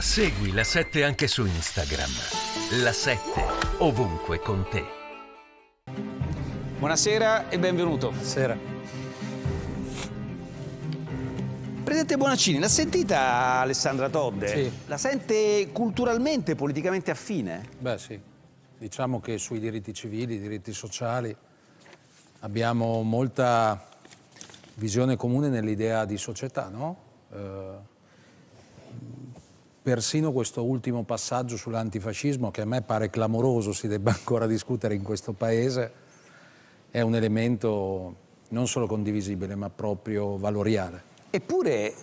Segui la 7 anche su Instagram. La 7 ovunque con te. Buonasera e benvenuto. Buonasera. Presidente Bonaccini, l'ha sentita Alessandra Todde? Sì. La sente culturalmente, politicamente affine? Beh sì, diciamo che sui diritti civili, diritti sociali abbiamo molta visione comune nell'idea di società, no? Eh, persino questo ultimo passaggio sull'antifascismo, che a me pare clamoroso si debba ancora discutere in questo Paese, è un elemento non solo condivisibile, ma proprio valoriale. Eppure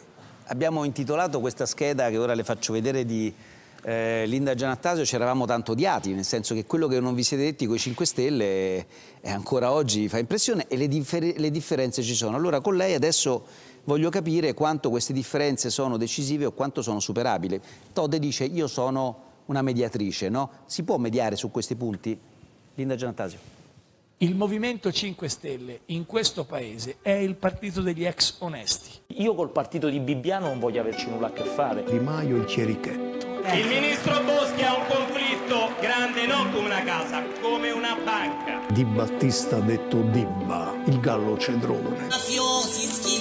abbiamo intitolato questa scheda, che ora le faccio vedere, di eh, Linda Gianattasio, ci eravamo tanto odiati, nel senso che quello che non vi siete detti con i 5 Stelle ancora oggi fa impressione e le, differ le differenze ci sono. Allora con lei adesso voglio capire quanto queste differenze sono decisive o quanto sono superabili. Todd dice io sono una mediatrice, no? Si può mediare su questi punti? Linda Gianattasio. Il Movimento 5 Stelle in questo paese è il partito degli ex onesti. Io col partito di Bibbiano non voglio averci nulla a che fare. Di Maio il Cerichetto. Il ministro Boschi ha un conflitto grande non come una casa, come una banca. Di Battista detto Dibba, il gallo cedrone. Mafiosi, schifo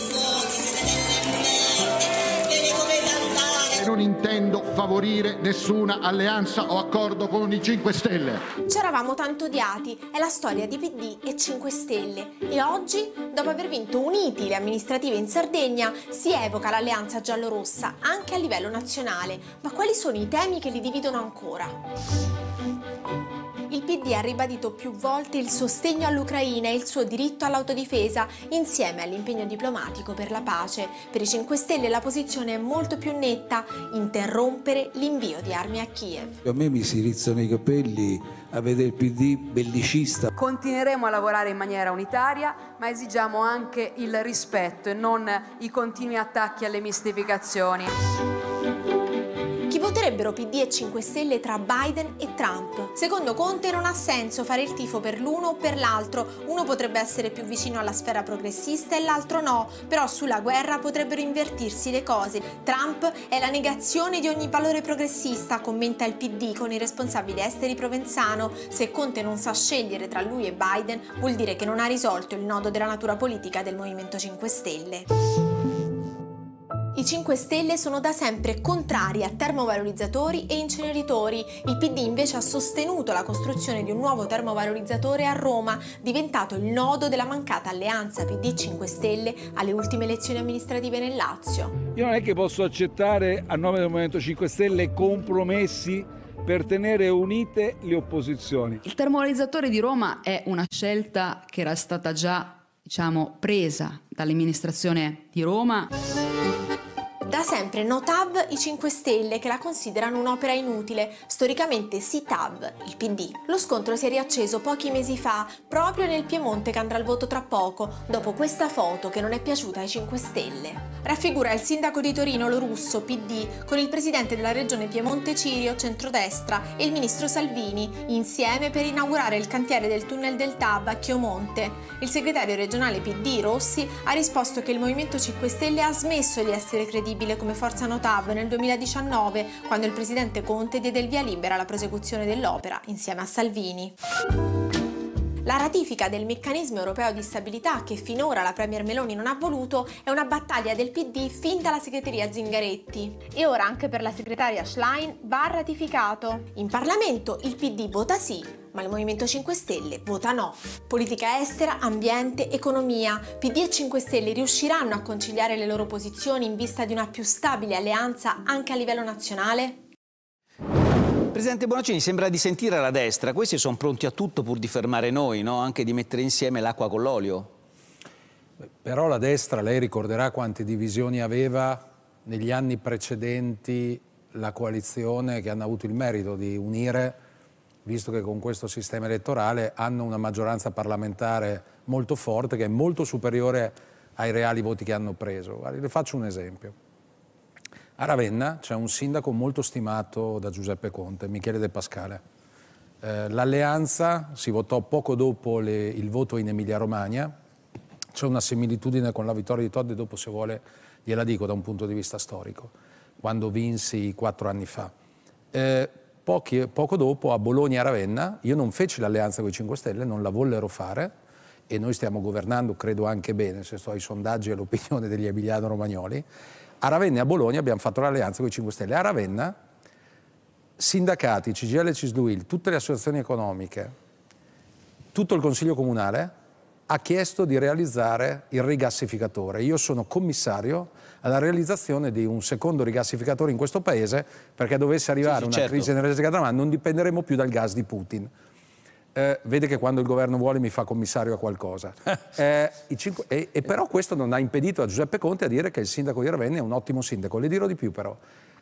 non intendo favorire nessuna alleanza o accordo con i 5 Stelle. Ci eravamo tanto odiati, è la storia di PD e 5 Stelle. E oggi, dopo aver vinto uniti le amministrative in Sardegna, si evoca l'alleanza giallorossa anche a livello nazionale. Ma quali sono i temi che li dividono ancora? PD ha ribadito più volte il sostegno all'Ucraina e il suo diritto all'autodifesa insieme all'impegno diplomatico per la pace. Per i 5 Stelle la posizione è molto più netta, interrompere l'invio di armi a Kiev. A me mi si rizzano i capelli a vedere il PD bellicista. Continueremo a lavorare in maniera unitaria, ma esigiamo anche il rispetto e non i continui attacchi alle mistificazioni. Discuterebbero PD e 5 Stelle tra Biden e Trump. Secondo Conte non ha senso fare il tifo per l'uno o per l'altro, uno potrebbe essere più vicino alla sfera progressista e l'altro no, però sulla guerra potrebbero invertirsi le cose. Trump è la negazione di ogni valore progressista, commenta il PD con il responsabile esteri Provenzano. Se Conte non sa scegliere tra lui e Biden, vuol dire che non ha risolto il nodo della natura politica del Movimento 5 Stelle. I 5 Stelle sono da sempre contrari a termovalorizzatori e inceneritori. Il PD invece ha sostenuto la costruzione di un nuovo termovalorizzatore a Roma, diventato il nodo della mancata alleanza PD 5 Stelle alle ultime elezioni amministrative nel Lazio. Io non è che posso accettare a nome del Movimento 5 Stelle compromessi per tenere unite le opposizioni. Il termovalorizzatore di Roma è una scelta che era stata già diciamo, presa dall'amministrazione di Roma. Da sempre NoTab i 5 Stelle che la considerano un'opera inutile, storicamente SITAB, il PD. Lo scontro si è riacceso pochi mesi fa, proprio nel Piemonte che andrà al voto tra poco, dopo questa foto che non è piaciuta ai 5 Stelle. Raffigura il sindaco di Torino, lo russo, PD, con il presidente della regione Piemonte Cirio, centrodestra, e il ministro Salvini, insieme per inaugurare il cantiere del tunnel del Tab a Chiomonte. Il segretario regionale PD, Rossi, ha risposto che il Movimento 5 Stelle ha smesso di essere credibile credibile come forza Notav nel 2019, quando il presidente Conte diede il via libera alla prosecuzione dell'opera insieme a Salvini. La ratifica del meccanismo europeo di stabilità che finora la Premier Meloni non ha voluto è una battaglia del PD fin dalla segreteria Zingaretti e ora anche per la segretaria Schlein va ratificato. In Parlamento il PD vota sì, ma il Movimento 5 Stelle vota no. Politica estera, ambiente, economia. PD e 5 Stelle riusciranno a conciliare le loro posizioni in vista di una più stabile alleanza anche a livello nazionale? Presidente Bonaccini, sembra di sentire la destra, questi sono pronti a tutto pur di fermare noi, no? anche di mettere insieme l'acqua con l'olio. Però la destra, lei ricorderà quante divisioni aveva negli anni precedenti la coalizione che hanno avuto il merito di unire visto che con questo sistema elettorale hanno una maggioranza parlamentare molto forte, che è molto superiore ai reali voti che hanno preso. Guarda, le faccio un esempio. A Ravenna c'è un sindaco molto stimato da Giuseppe Conte, Michele De Pascale. Eh, l'alleanza si votò poco dopo le, il voto in Emilia-Romagna, c'è una similitudine con la vittoria di Todd e dopo se vuole gliela dico da un punto di vista storico, quando vinsi quattro anni fa. Eh, Pochi, poco dopo a Bologna e a Ravenna io non feci l'alleanza con i 5 Stelle, non la vollero fare e noi stiamo governando credo anche bene, se sto ai sondaggi e l'opinione degli Emiliano Romagnoli, a Ravenna e a Bologna abbiamo fatto l'alleanza con i 5 Stelle. A Ravenna sindacati, CGL, CISLUIL, tutte le associazioni economiche, tutto il Consiglio Comunale ha chiesto di realizzare il rigassificatore. Io sono commissario alla realizzazione di un secondo rigassificatore in questo paese perché dovesse arrivare sì, sì, una certo. crisi energetica drammatica, non dipenderemo più dal gas di Putin. Eh, vede che quando il governo vuole mi fa commissario a qualcosa. eh, cinque, e, e, però questo non ha impedito a Giuseppe Conte a dire che il sindaco di Ravenna è un ottimo sindaco. Le dirò di più però.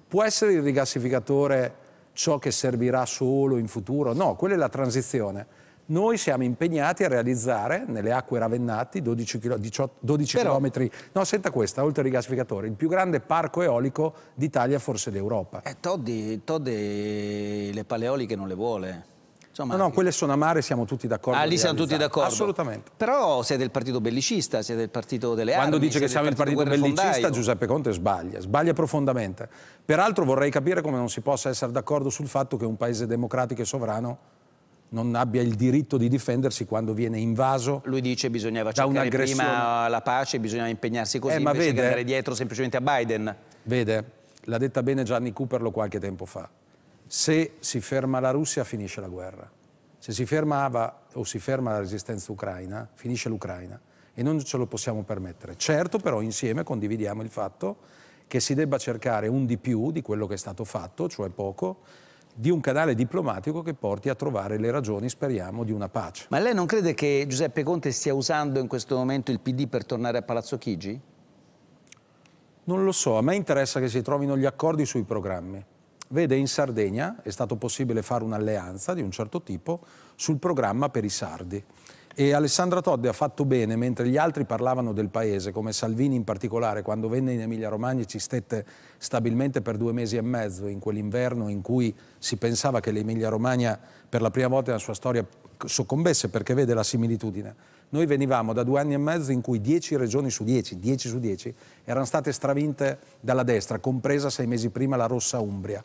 Può essere il rigassificatore ciò che servirà solo in futuro? No, quella è la transizione noi siamo impegnati a realizzare nelle acque ravennati 12, km, 18, 12 Però... km, no senta questa, oltre ai rigassificatore, il più grande parco eolico d'Italia forse d'Europa. Eh, Toddi, Toddi le paleoliche non le vuole. Insomma, no, no, eh, quelle sono amare, siamo tutti d'accordo. Ah, lì siamo tutti d'accordo. Assolutamente. Però sei del partito bellicista, sei del partito delle Quando armi. Quando dice che siamo il partito, partito bellicista, Giuseppe Conte sbaglia, sbaglia profondamente. Peraltro vorrei capire come non si possa essere d'accordo sul fatto che un paese democratico e sovrano non abbia il diritto di difendersi quando viene invaso. Lui dice che bisognava cercare prima la pace, bisognava impegnarsi così, eh, ma vede, andare dietro semplicemente a Biden. Vede, l'ha detta bene Gianni Cooperlo qualche tempo fa. Se si ferma la Russia finisce la guerra. Se si fermava o si ferma la resistenza ucraina, finisce l'Ucraina e non ce lo possiamo permettere. Certo, però insieme condividiamo il fatto che si debba cercare un di più di quello che è stato fatto, cioè poco, di un canale diplomatico che porti a trovare le ragioni, speriamo, di una pace. Ma lei non crede che Giuseppe Conte stia usando in questo momento il PD per tornare a Palazzo Chigi? Non lo so, a me interessa che si trovino gli accordi sui programmi. Vede, in Sardegna è stato possibile fare un'alleanza di un certo tipo sul programma per i sardi. E Alessandra Todde ha fatto bene, mentre gli altri parlavano del paese, come Salvini in particolare, quando venne in Emilia-Romagna e ci stette stabilmente per due mesi e mezzo, in quell'inverno in cui si pensava che l'Emilia-Romagna per la prima volta nella sua storia soccombesse, perché vede la similitudine. Noi venivamo da due anni e mezzo in cui dieci regioni su dieci, 10 su 10, erano state stravinte dalla destra, compresa sei mesi prima la Rossa Umbria.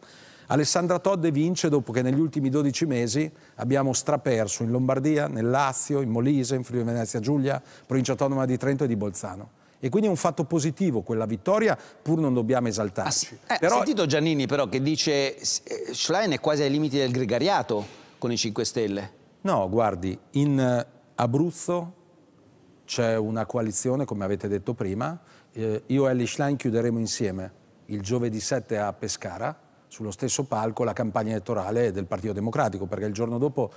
Alessandra Todde vince dopo che negli ultimi 12 mesi abbiamo straperso in Lombardia, nel Lazio, in Molise, in Friuli Venezia Giulia, provincia autonoma di Trento e di Bolzano. E quindi è un fatto positivo quella vittoria, pur non dobbiamo ah, esaltarci. Ah, eh, però... Ho sentito Giannini però che dice eh, Schlein è quasi ai limiti del gregariato con i 5 Stelle. No, guardi, in eh, Abruzzo c'è una coalizione, come avete detto prima, eh, io e Eli Schlein chiuderemo insieme il giovedì 7 a Pescara, sullo stesso palco la campagna elettorale del Partito Democratico, perché il giorno dopo,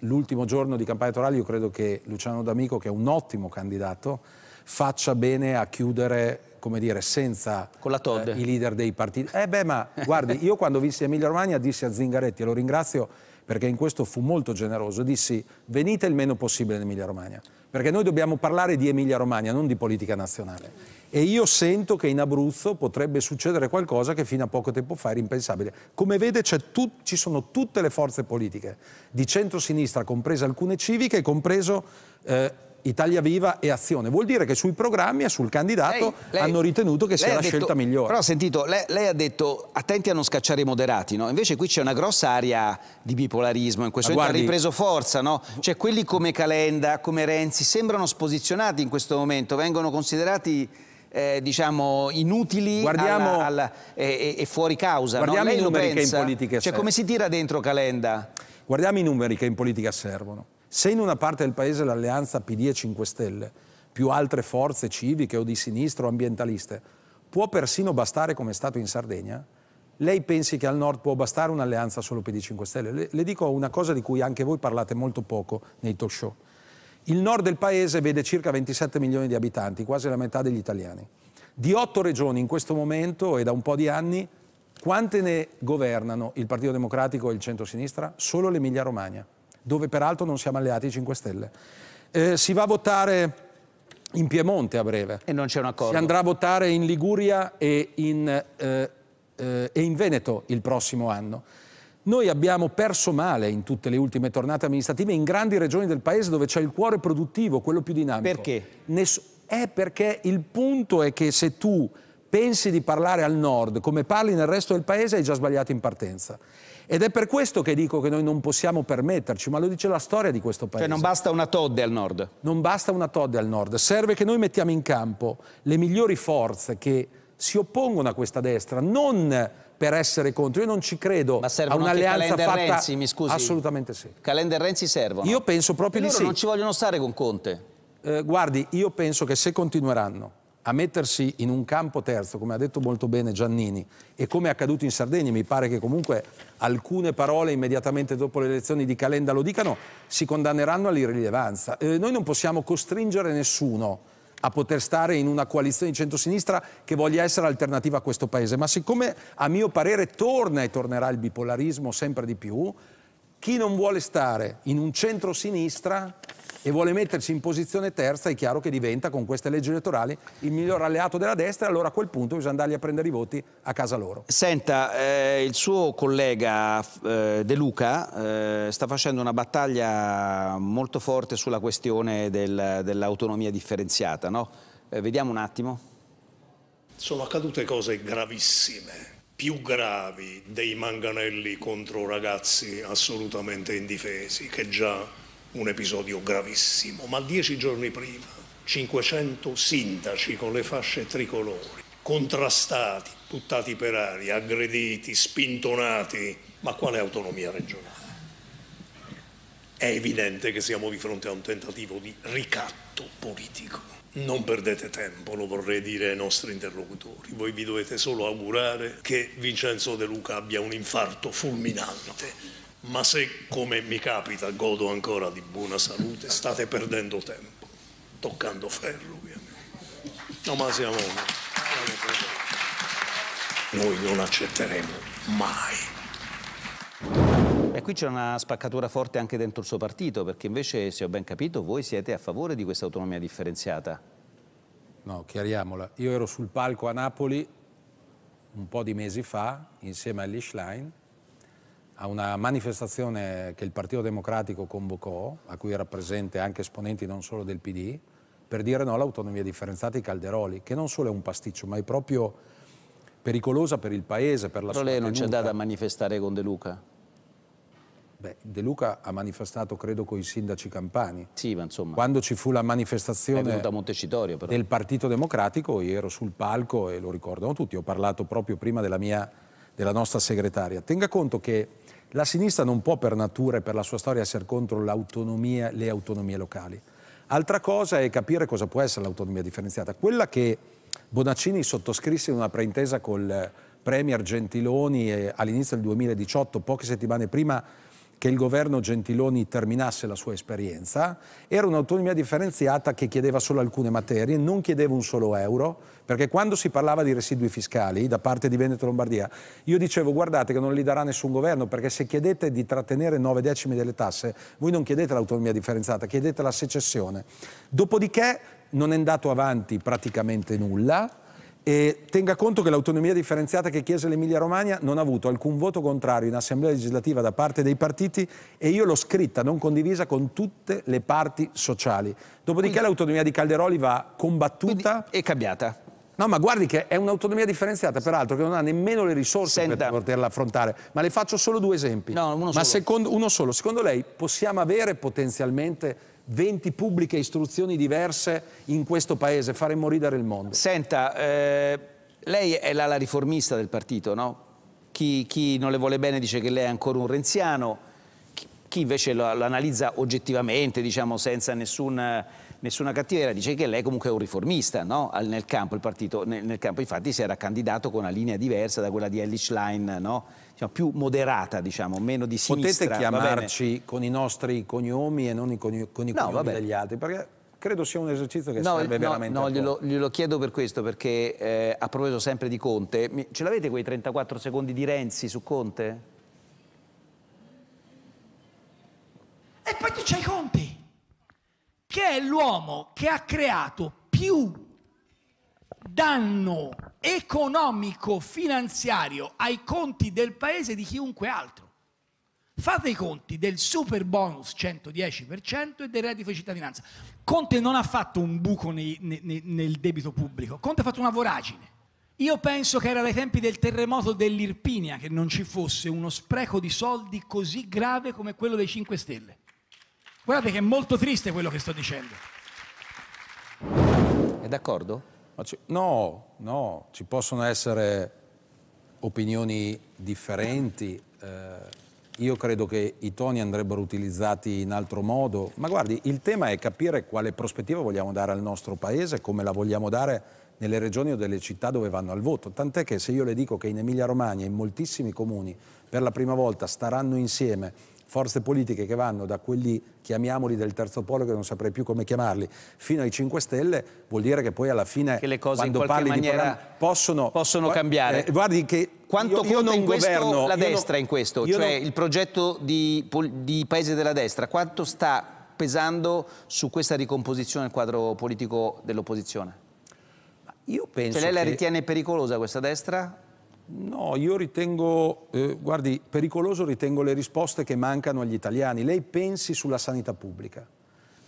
l'ultimo giorno di campagna elettorale, io credo che Luciano D'Amico, che è un ottimo candidato, faccia bene a chiudere come dire, senza eh, i leader dei partiti. Eh beh, ma guardi, io quando vissi Emilia Romagna dissi a Zingaretti, e lo ringrazio perché in questo fu molto generoso, dissi venite il meno possibile in Emilia Romagna, perché noi dobbiamo parlare di Emilia Romagna, non di politica nazionale e io sento che in Abruzzo potrebbe succedere qualcosa che fino a poco tempo fa era impensabile. Come vede tut, ci sono tutte le forze politiche di centrosinistra, comprese alcune civiche, compreso eh, Italia Viva e Azione. Vuol dire che sui programmi e sul candidato lei, lei, hanno ritenuto che sia la detto, scelta migliore. Però sentito, lei, lei, ha detto attenti a non scacciare i moderati, no? invece qui c'è una grossa area di bipolarismo, in questo momento ha ripreso forza, no? cioè quelli come Calenda, come Renzi, sembrano sposizionati in questo momento, vengono considerati eh, diciamo, inutili guardiamo, alla, alla, e, e, fuori causa. Guardiamo no? i numeri che in politica cioè, servono. Come si tira dentro Calenda? Guardiamo i numeri che in politica servono. Se in una parte del paese l'alleanza PD e 5 Stelle, più altre forze civiche o di sinistra o ambientaliste, può persino bastare come è stato in Sardegna, lei pensi che al nord può bastare un'alleanza solo PD 5 Stelle? Le, le dico una cosa di cui anche voi parlate molto poco nei talk show. Il nord del paese vede circa 27 milioni di abitanti, quasi la metà degli italiani. Di otto regioni in questo momento e da un po' di anni, quante ne governano il Partito Democratico e il centro-sinistra? Solo l'Emilia-Romagna, dove peraltro non siamo alleati 5 Stelle. Eh, si va a votare in Piemonte a breve. E non c'è un accordo. Si andrà a votare in Liguria e in, eh, eh, e in Veneto il prossimo anno. Noi abbiamo perso male in tutte le ultime tornate amministrative in grandi regioni del paese dove c'è il cuore produttivo, quello più dinamico. Perché? Ness è perché il punto è che se tu pensi di parlare al nord come parli nel resto del paese hai già sbagliato in partenza. Ed è per questo che dico che noi non possiamo permetterci, ma lo dice la storia di questo paese. Cioè non basta una todde al nord. Non basta una todde al nord, serve che noi mettiamo in campo le migliori forze che si oppongono a questa destra, non per essere contro. Io non ci credo Ma a un'alleanza fatta... Renzi, mi scusi. Assolutamente sì. Calenda e Renzi servono? Io penso proprio e di sì. non ci vogliono stare con Conte? Eh, guardi, io penso che se continueranno a mettersi in un campo terzo, come ha detto molto bene Giannini, e come è accaduto in Sardegna, mi pare che comunque alcune parole immediatamente dopo le elezioni di Calenda lo dicano, si condanneranno all'irrilevanza. Eh, noi non possiamo costringere nessuno a poter stare in una coalizione di centrosinistra che voglia essere alternativa a questo paese. Ma siccome a mio parere torna e tornerà il bipolarismo sempre di più, chi non vuole stare in un centrosinistra e vuole metterci in posizione terza, è chiaro che diventa con queste leggi elettorali il miglior alleato della destra e allora a quel punto bisogna andargli a prendere i voti a casa loro. Senta, eh, il suo collega eh, De Luca eh, sta facendo una battaglia molto forte sulla questione del, dell'autonomia differenziata, no? Eh, vediamo un attimo. Sono accadute cose gravissime più gravi dei manganelli contro ragazzi assolutamente indifesi che già un episodio gravissimo, ma dieci giorni prima 500 sindaci con le fasce tricolori, contrastati, buttati per aria, aggrediti, spintonati, ma quale autonomia regionale? È evidente che siamo di fronte a un tentativo di ricatto politico. Non perdete tempo, lo vorrei dire ai nostri interlocutori. Voi vi dovete solo augurare che Vincenzo De Luca abbia un infarto fulminante ma se come mi capita godo ancora di buona salute state perdendo tempo, toccando ferro ovviamente. No, ma siamo, siamo noi non accetteremo mai e qui c'è una spaccatura forte anche dentro il suo partito, perché invece, se ho ben capito, voi siete a favore di questa autonomia differenziata. No, chiariamola. Io ero sul palco a Napoli un po' di mesi fa, insieme a Schlein, a una manifestazione che il Partito Democratico convocò, a cui era presente anche esponenti non solo del PD, per dire no all'autonomia differenziata di Calderoli, che non solo è un pasticcio, ma è proprio pericolosa per il Paese, per la Però sua Però lei non c'è andata a manifestare con De Luca? Beh, De Luca ha manifestato, credo, con i sindaci campani. Sì, ma insomma... Quando ci fu la manifestazione del Partito Democratico, io ero sul palco e lo ricordano tutti, ho parlato proprio prima della, mia, della nostra segretaria. Tenga conto che la sinistra non può per natura e per la sua storia essere contro l'autonomia, le autonomie locali. Altra cosa è capire cosa può essere l'autonomia differenziata. Quella che Bonaccini sottoscrisse in una preintesa col eh, Premier Gentiloni eh, all'inizio del 2018, poche settimane prima che il governo Gentiloni terminasse la sua esperienza, era un'autonomia differenziata che chiedeva solo alcune materie, non chiedeva un solo euro, perché quando si parlava di residui fiscali da parte di Veneto Lombardia, io dicevo guardate che non li darà nessun governo, perché se chiedete di trattenere nove decimi delle tasse, voi non chiedete l'autonomia differenziata, chiedete la secessione. Dopodiché non è andato avanti praticamente nulla e tenga conto che l'autonomia differenziata che chiese l'Emilia Romagna non ha avuto alcun voto contrario in assemblea legislativa da parte dei partiti e io l'ho scritta, non condivisa, con tutte le parti sociali. Dopodiché quindi, l'autonomia di Calderoli va combattuta e cambiata. No, ma guardi che è un'autonomia differenziata, peraltro, che non ha nemmeno le risorse Senta. per poterla affrontare. Ma le faccio solo due esempi. No, uno ma solo. Secondo, uno solo. Secondo lei possiamo avere potenzialmente 20 pubbliche istruzioni diverse in questo paese, faremmo ridere il mondo. Senta, eh, lei è l'ala riformista del partito, no? Chi, chi, non le vuole bene dice che lei è ancora un renziano, chi, chi invece lo, lo, analizza oggettivamente, diciamo, senza nessun nessuna cattiveria, dice che lei comunque è un riformista no? nel campo, il partito nel, nel, campo infatti si era candidato con una linea diversa da quella di Ellis Line, no? diciamo, più moderata, diciamo, meno di sinistra. Potete chiamarci con i nostri cognomi e non con i, con i no, cognomi degli altri, perché credo sia un esercizio che no, serve no, veramente no, glielo, glielo, chiedo per questo perché eh, a proposito sempre di Conte ce l'avete quei 34 secondi di Renzi su Conte? è l'uomo che ha creato più danno economico finanziario ai conti del paese di chiunque altro. Fate i conti del super bonus 110% e del reddito di cittadinanza. Conte non ha fatto un buco nei, nei, nel debito pubblico, Conte ha fatto una voragine. Io penso che era dai tempi del terremoto dell'Irpinia che non ci fosse uno spreco di soldi così grave come quello dei 5 Stelle. Guardate che è molto triste quello che sto dicendo. È d'accordo? No, no, ci possono essere opinioni differenti. Eh, io credo che i toni andrebbero utilizzati in altro modo, ma guardi, il tema è capire quale prospettiva vogliamo dare al nostro paese, come la vogliamo dare nelle regioni o delle città dove vanno al voto. Tant'è che se io le dico che in Emilia Romagna, in moltissimi comuni, per la prima volta staranno insieme forze politiche che vanno da quelli, chiamiamoli del terzo polo, che non saprei più come chiamarli, fino ai 5 Stelle, vuol dire che poi alla fine, che le cose quando in parli maniera di possono, possono cambiare. Eh, guardi che quanto io, conta io in questo governo, la destra non, in questo? Cioè non, il progetto di, di paese della destra, quanto sta pesando su questa ricomposizione del quadro politico dell'opposizione? Io penso cioè lei la ritiene pericolosa questa destra? No, io ritengo, eh, guardi, pericoloso ritengo le risposte che mancano agli italiani. Lei pensi sulla sanità pubblica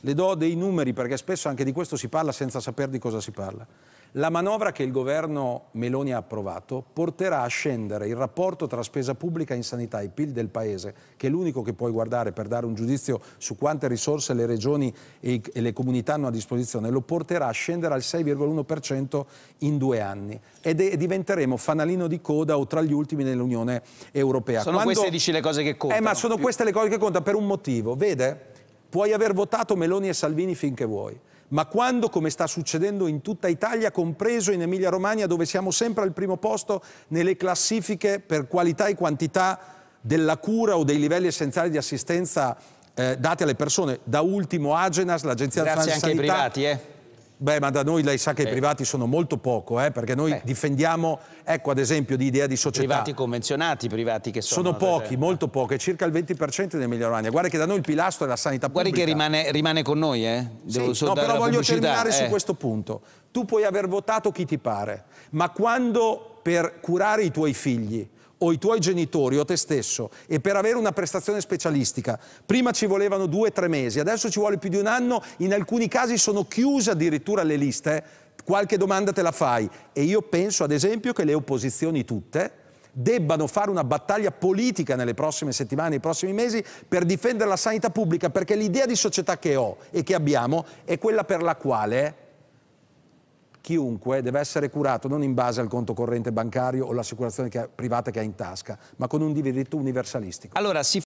le do dei numeri perché spesso anche di questo si parla senza sapere di cosa si parla. La manovra che il governo Meloni ha approvato porterà a scendere il rapporto tra spesa pubblica in sanità e PIL del Paese, che è l'unico che puoi guardare per dare un giudizio su quante risorse le regioni e le comunità hanno a disposizione, lo porterà a scendere al 6,1% in due anni e diventeremo fanalino di coda o tra gli ultimi nell'Unione Europea. Sono Quando... queste dici le cose che contano. Eh, ma sono queste le cose che contano per un motivo, vede? Puoi aver votato Meloni e Salvini finché vuoi, ma quando, come sta succedendo in tutta Italia, compreso in Emilia-Romagna, dove siamo sempre al primo posto nelle classifiche per qualità e quantità della cura o dei livelli essenziali di assistenza eh, date alle persone, da ultimo Agenas, l'Agenzia Nazionale Sanità... Grazie anche ai privati, eh? Beh, ma da noi lei sa che eh. i privati sono molto poco, eh, perché noi Beh. difendiamo, ecco ad esempio, di idea di società. Privati convenzionati, privati che sono. Sono pochi, molto pochi, circa il 20% dei Emilia Romagna. Guarda che da noi il pilastro è la sanità Guardi pubblica. Guardi che rimane, rimane, con noi, eh? Devo sì. No, però voglio pubblicità. terminare eh. su questo punto. Tu puoi aver votato chi ti pare, ma quando per curare i tuoi figli o i tuoi genitori o te stesso e per avere una prestazione specialistica prima ci volevano due o tre mesi, adesso ci vuole più di un anno, in alcuni casi sono chiuse addirittura le liste, qualche domanda te la fai e io penso ad esempio che le opposizioni tutte debbano fare una battaglia politica nelle prossime settimane, nei prossimi mesi per difendere la sanità pubblica perché l'idea di società che ho e che abbiamo è quella per la quale chiunque deve essere curato non in base al conto corrente bancario o all'assicurazione privata che ha in tasca, ma con un diritto universalistico. Allora, si